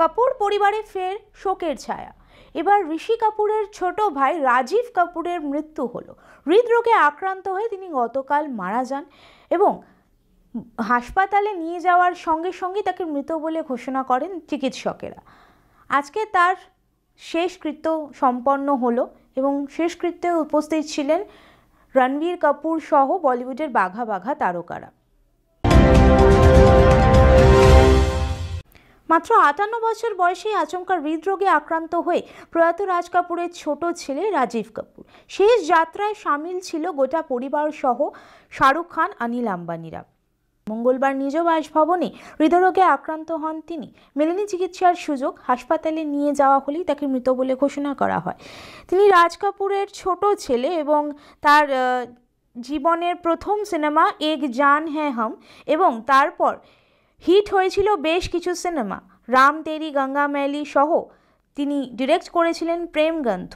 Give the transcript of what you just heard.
কাপুর পরিবারে ফের শোকের ছায়া এবার ঋষি কাপুরের ছোট ভাই রাজীব কাপুরের মৃত্যু হলো হৃদরোগে আক্রান্ত হয়ে তিনি গতকাল মারা যান এবং হাসপাতালে নিয়ে যাওয়ার সঙ্গে সঙ্গে তাকে মৃত বলে ঘোষণা করেন চিকিৎসকেরা আজকে তার শেষকৃত্য সম্পন্ন হলো এবং শেষকৃত্যে উপস্থিত ছিলেন রণবীর কাপুর সহ বলিউডের বাঘা বাঘা তারকারা মাত্র আটান্ন বছর বয়সে আচমকা হৃদরোগে আক্রান্ত হয়ে প্রয়াত রাজ কাপুরের ছোট ছেলে রাজীব কাপুর শেষ যাত্রায় সামিল ছিল গোটা পরিবার সহ শাহরুখ খান অনিল আম্বানিরা মঙ্গলবার নিজ বাসভবনে হৃদরোগে আক্রান্ত হন তিনি মেলেনি চিকিৎসার সুযোগ হাসপাতালে নিয়ে যাওয়া হলেই তাকে মৃত বলে ঘোষণা করা হয় তিনি রাজ কাপুরের ছোট ছেলে এবং তার জীবনের প্রথম সিনেমা এক জান হ্যাঁ হাম এবং তারপর হিট হয়েছিল বেশ কিছু সিনেমা রাম তেরি গঙ্গা ম্যালি সহ তিনি ডিরেক্ট করেছিলেন প্রেম গ্রন্থ